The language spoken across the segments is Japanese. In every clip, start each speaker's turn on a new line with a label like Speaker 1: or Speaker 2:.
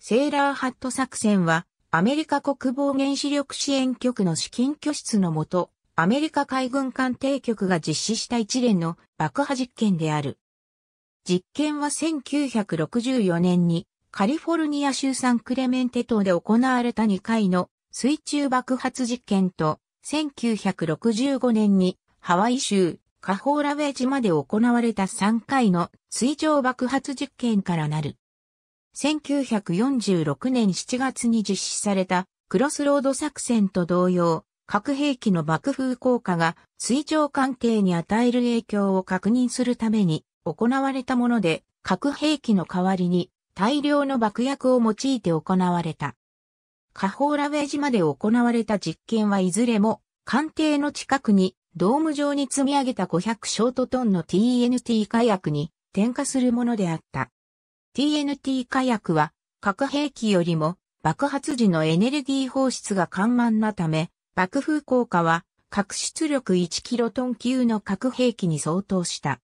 Speaker 1: セーラーハット作戦は、アメリカ国防原子力支援局の資金拠出のもと、アメリカ海軍艦艇局が実施した一連の爆破実験である。実験は1964年にカリフォルニア州サンクレメンテ島で行われた2回の水中爆発実験と1965年にハワイ州カホーラウェイ島で行われた3回の水上爆発実験からなる。1946年7月に実施されたクロスロード作戦と同様、核兵器の爆風効果が水上艦艇に与える影響を確認するために行われたもので、核兵器の代わりに大量の爆薬を用いて行われた。カホーラウェイ島で行われた実験はいずれも艦艇の近くにドーム状に積み上げた500ショートトンの TNT 火薬に点火するものであった。TNT 火薬は核兵器よりも爆発時のエネルギー放出が緩慢なため、爆風効果は核出力1キロトン級の核兵器に相当した。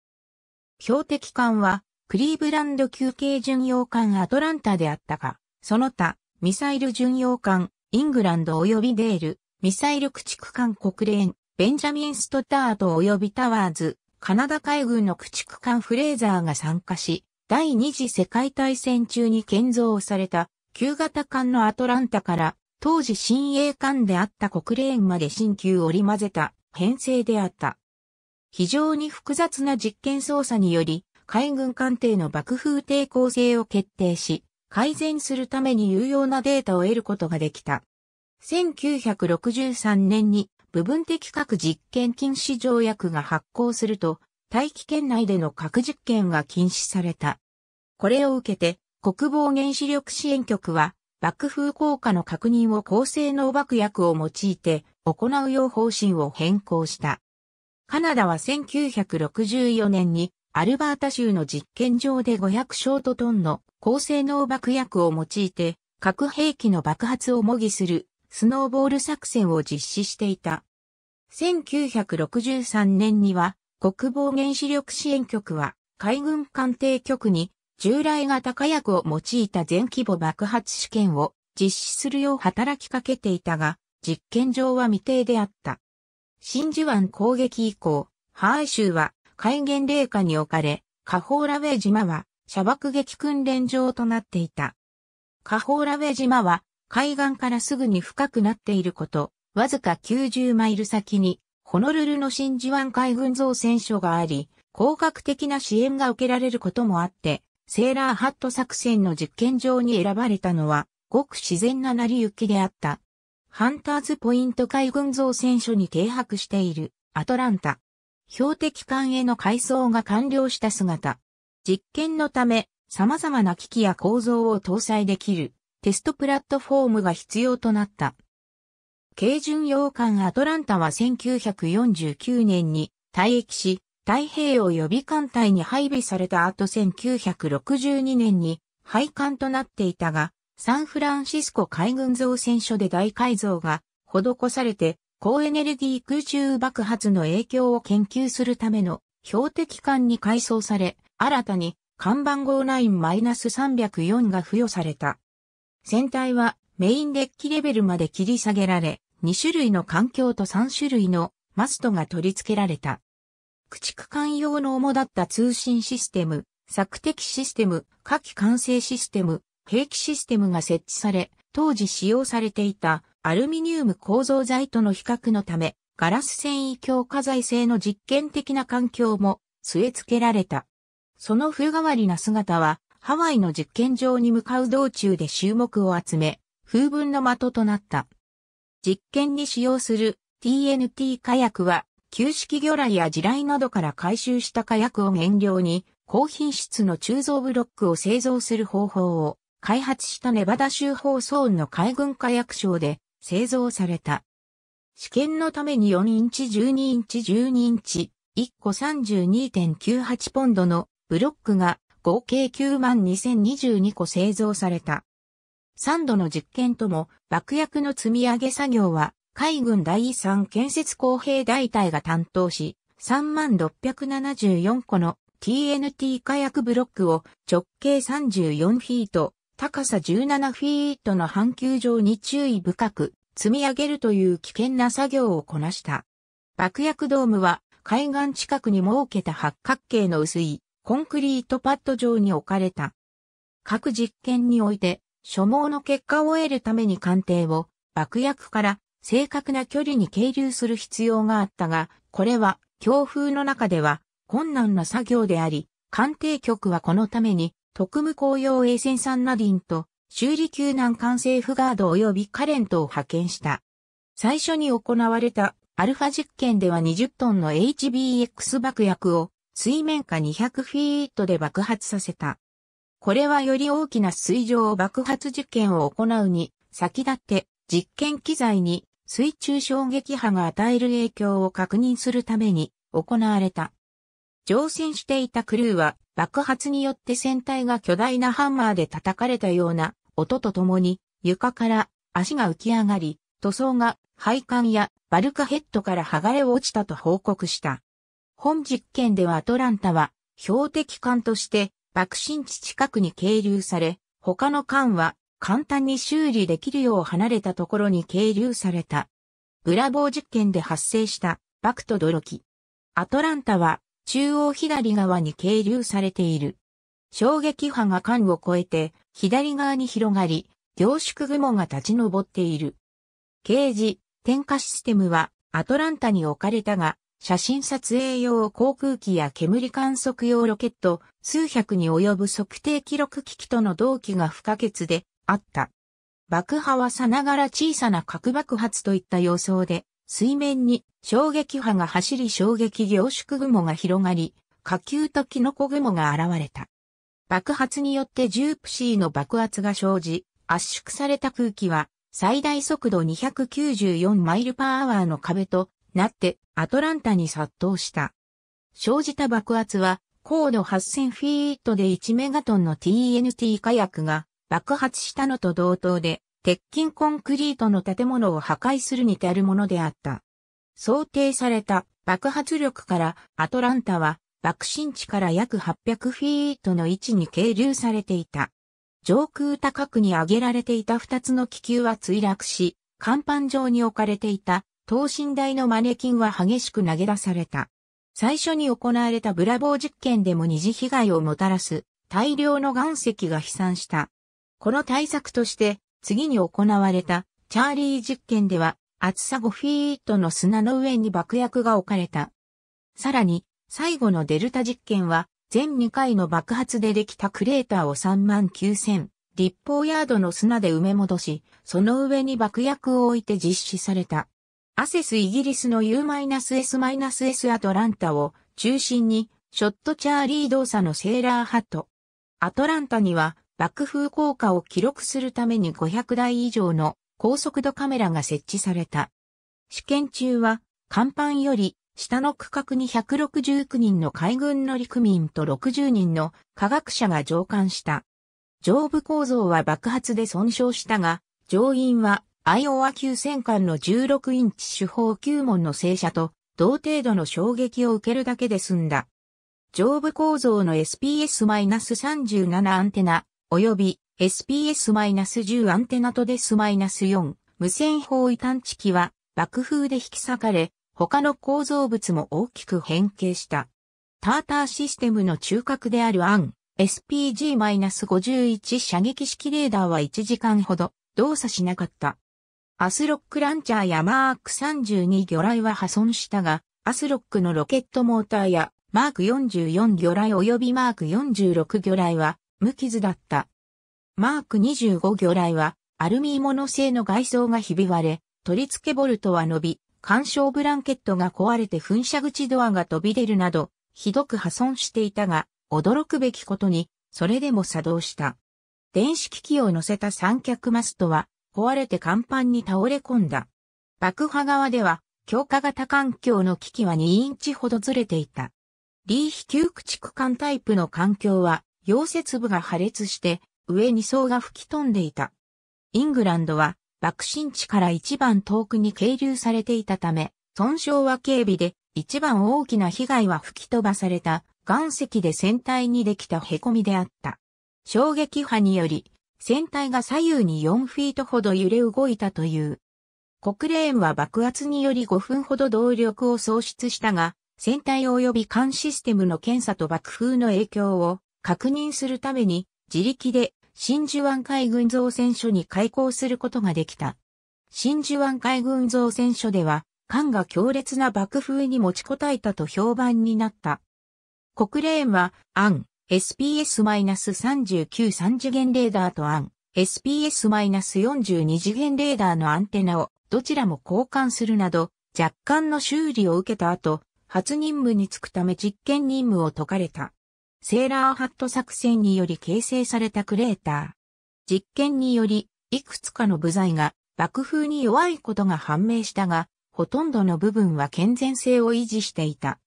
Speaker 1: 標的艦はクリーブランド休憩巡洋艦アトランタであったが、その他、ミサイル巡洋艦、イングランド及びデール、ミサイル駆逐艦国連、ベンジャミン・ストタート及びタワーズ、カナダ海軍の駆逐艦フレーザーが参加し、第二次世界大戦中に建造された旧型艦のアトランタから当時新鋭艦であった国連まで新旧織り混ぜた編成であった。非常に複雑な実験操作により海軍艦艇の爆風抵抗性を決定し改善するために有用なデータを得ることができた。1963年に部分的核実験禁止条約が発効すると、大気圏内での核実験が禁止された。これを受けて、国防原子力支援局は、爆風効果の確認を高性能爆薬を用いて行うよう方針を変更した。カナダは1964年にアルバータ州の実験場で500ショートトンの高性能爆薬を用いて核兵器の爆発を模擬するスノーボール作戦を実施していた。1963年には国防原子力支援局は海軍艦艇局に従来型火薬を用いた全規模爆発試験を実施するよう働きかけていたが、実験場は未定であった。真珠湾攻撃以降、ハーイ州は海原冷下に置かれ、カホーラウェイ島は射爆撃訓練場となっていた。カホーラウェイ島は海岸からすぐに深くなっていること、わずか90マイル先にホノルルの真珠湾海軍造船所があり、広角的な支援が受けられることもあって、セーラーハット作戦の実験場に選ばれたのは、ごく自然な成り行きであった。ハンターズポイント海軍造船所に停泊しているアトランタ。標的艦への改装が完了した姿。実験のため、様々な機器や構造を搭載できるテストプラットフォームが必要となった。軽巡洋艦アトランタは1949年に退役し、太平洋予備艦隊に配備された後1962年に廃艦となっていたが、サンフランシスコ海軍造船所で大改造が施されて、高エネルギー空中爆発の影響を研究するための標的艦に改装され、新たに看板号ライン -304 が付与された。船体はメインデッキレベルまで切り下げられ、2種類の環境と3種類のマストが取り付けられた。駆逐艦用の主だった通信システム、索敵システム、火器管制システム、兵器システムが設置され、当時使用されていたアルミニウム構造材との比較のため、ガラス繊維強化材製の実験的な環境も据え付けられた。その風変わりな姿は、ハワイの実験場に向かう道中で注目を集め、風文の的となった。実験に使用する TNT 火薬は旧式魚雷や地雷などから回収した火薬を燃料に、高品質の鋳造ブロックを製造する方法を開発したネバダ州放送の海軍火薬省で製造された。試験のために4インチ12インチ12インチ1個32.98ポンドのブロックが合計92,022個製造された。3度の実験とも爆薬の積み上げ作業は海軍第3建設工兵大隊が担当し、3674個の TNT 火薬ブロックを直径34フィート、高さ17フィートの半球状に注意深く積み上げるという危険な作業をこなした。爆薬ドームは海岸近くに設けた八角形の薄いコンクリートパッド状に置かれた。各実験において、所望の結果を得るために艦艇を爆薬から正確な距離に係留する必要があったが、これは強風の中では困難な作業であり、官邸局はこのために特務公用衛船サンナディンと修理救難艦セーフガード及びカレントを派遣した。最初に行われたアルファ実験では20トンの HBX 爆薬を水面下200フィートで爆発させた。これはより大きな水上爆発実験を行うに先立って実験機材に水中衝撃波が与える影響を確認するために行われた。乗船していたクルーは爆発によって船体が巨大なハンマーで叩かれたような音とともに床から足が浮き上がり、塗装が配管やバルカヘッドから剥がれ落ちたと報告した。本実験ではアトランタは標的艦として爆心地近くに係留され、他の艦は簡単に修理できるよう離れたところに係留された。ブラボー実験で発生したバクとロキ。アトランタは中央左側に係留されている。衝撃波が間を越えて左側に広がり、凝縮雲が立ち上っている。ケージ、点火システムはアトランタに置かれたが、写真撮影用航空機や煙観測用ロケット、数百に及ぶ測定記録機器との同期が不可欠で、あった。爆破はさながら小さな核爆発といった様相で、水面に衝撃波が走り衝撃凝縮雲が広がり、火球とキノコ雲が現れた。爆発によってジュープシーの爆圧が生じ、圧縮された空気は最大速度294マイルパーアワーの壁となってアトランタに殺到した。生じた爆圧は高度8000フィートで1メガトンの TNT 火薬が爆発したのと同等で、鉄筋コンクリートの建物を破壊するにたるものであった。想定された爆発力からアトランタは爆心地から約800フィートの位置に係留されていた。上空高くに上げられていた2つの気球は墜落し、甲板上に置かれていた等身大のマネキンは激しく投げ出された。最初に行われたブラボー実験でも二次被害をもたらす大量の岩石が飛散した。この対策として、次に行われたチャーリー実験では、厚さ5フィートの砂の上に爆薬が置かれた。さらに、最後のデルタ実験は、全2回の爆発でできたクレーターを3万9000立方ヤードの砂で埋め戻し、その上に爆薬を置いて実施された。アセスイギリスの U-S-S アトランタを中心に、ショットチャーリー動作のセーラーハット。アトランタには爆風効果を記録するために500台以上の高速度カメラが設置された。試験中は、甲板より下の区画に169人の海軍の陸民と60人の科学者が乗艦した。上部構造は爆発で損傷したが、乗員はアイオワ級戦艦の16インチ主砲9門の正射と同程度の衝撃を受けるだけで済んだ。上部構造の SPS-37 アンテナ及び SPS-10 アンテナとです -4 無線包囲探知機は爆風で引き裂かれ、他の構造物も大きく変形した。ターターシステムの中核であるアン SPG-51 射撃式レーダーは1時間ほど動作しなかった。アスロックランチャーやマーク32魚雷は破損したが、アスロックのロケットモーターやマーク44魚雷及びマーク46魚雷は無傷だった。マーク25魚雷は、アルミモノ製の外装がひび割れ、取り付けボルトは伸び、干渉ブランケットが壊れて噴射口ドアが飛び出るなど、ひどく破損していたが、驚くべきことに、それでも作動した。電子機器を乗せた三脚マストは、壊れて甲板に倒れ込んだ。爆破側では、強化型環境の機器は2インチほどずれていた。リーヒ旧駆逐艦タイプの環境は、溶接部が破裂して上に層が吹き飛んでいた。イングランドは爆心地から一番遠くに係留されていたため、損傷は警備で一番大きな被害は吹き飛ばされた岩石で船体にできた凹みであった。衝撃波により船体が左右に4フィートほど揺れ動いたという。国連は爆発により5分ほど動力を喪失したが、船体及び艦システムの検査と爆風の影響を確認するために自力で真珠湾海軍造船所に開港することができた。真珠湾海軍造船所では、艦が強烈な爆風に持ちこたえたと評判になった。国連は、アン、SPS-39 3次元レーダーとアン、SPS-42 次元レーダーのアンテナをどちらも交換するなど、若干の修理を受けた後、初任務に就くため実験任務を解かれた。セーラーハット作戦により形成されたクレーター。実験により、いくつかの部材が爆風に弱いことが判明したが、ほとんどの部分は健全性を維持していた。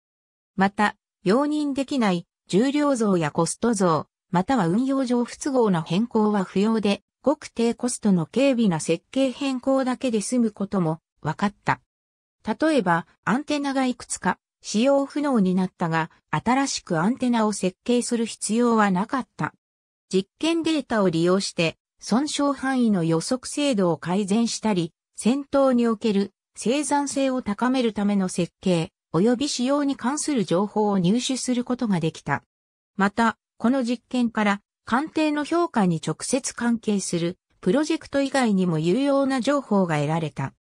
Speaker 1: また、容認できない重量増やコスト増、または運用上不都合な変更は不要で、ごく低コストの軽微な設計変更だけで済むことも分かった。例えば、アンテナがいくつか使用不能になったが、新しくアンテナを設計する必要はなかった。実験データを利用して、損傷範囲の予測精度を改善したり、戦闘における生産性を高めるための設計、及び使用に関する情報を入手することができた。また、この実験から、鑑定の評価に直接関係する、プロジェクト以外にも有用な情報が得られた。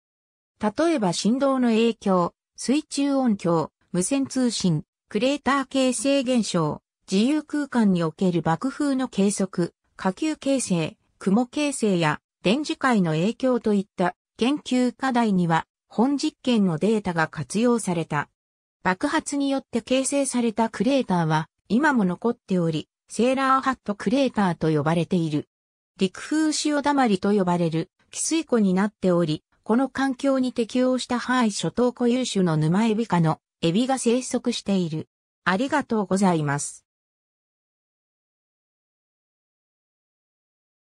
Speaker 1: 例えば振動の影響、水中音響、無線通信、クレーター形成現象、自由空間における爆風の計測、火球形成、雲形成や電磁界の影響といった研究課題には本実験のデータが活用された。爆発によって形成されたクレーターは今も残っており、セーラーハットクレーターと呼ばれている。陸風潮だまりと呼ばれる汽水湖になっており、この環境に適応したハワイ諸島固有種の沼エビ科のエビが生息している。ありがとうございます。